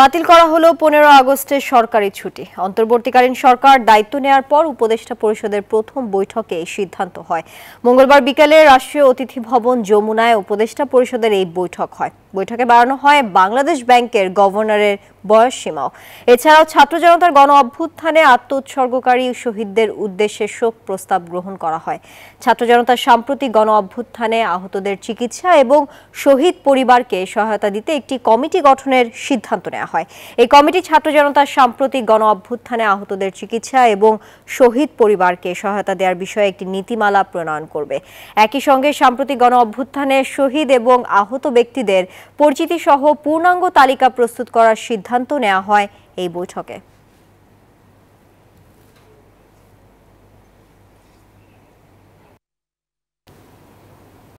বাতিল করা হলো পনেরো আগস্টের সরকারি ছুটি অন্তর্বর্তীকালীন সরকার দায়িত্ব নেয়ার পর উপদেষ্টা পরিষদের প্রথম বৈঠকে এই সিদ্ধান্ত হয় মঙ্গলবার বিকেলে রাষ্ট্রীয় অতিথি ভবন যমুনায় উপদেষ্টা পরিষদের এই বৈঠক হয় বৈঠকে বাড়ানো হয় বাংলাদেশ ব্যাংকের গভর্নরের বয়স সীমাও এছাড়াও ছাত্র জনতার গণ অভ্যুত্থানে আত্মোৎসর্গকারী শহীদদের উদ্দেশ্যে শোক প্রস্তাব গ্রহণ করা হয় ছাত্র জনতার সাম্প্রতিক গণ অভ্যুত্থানে আহতদের চিকিৎসা এবং শহীদ পরিবারকে সহায়তা দিতে একটি কমিটি গঠনের সিদ্ধান্ত নেওয়া হয় এই কমিটি ছাত্র জনতার সাম্প্রতিক গণ অভ্যুত্থানে আহতদের চিকিৎসা এবং শহীদ পরিবারকে সহায়তা দেওয়ার বিষয়ে একটি নীতিমালা প্রণয়ন করবে একই সঙ্গে সাম্প্রতিক গণ অভ্যুত্থানে শহীদ এবং আহত ব্যক্তিদের পরিচিতি সহ পূর্ণাঙ্গ তালিকা প্রস্তুত করার সিদ্ধান্ত সিদ্ধান্ত নেওয়া হয় এই বৈঠকে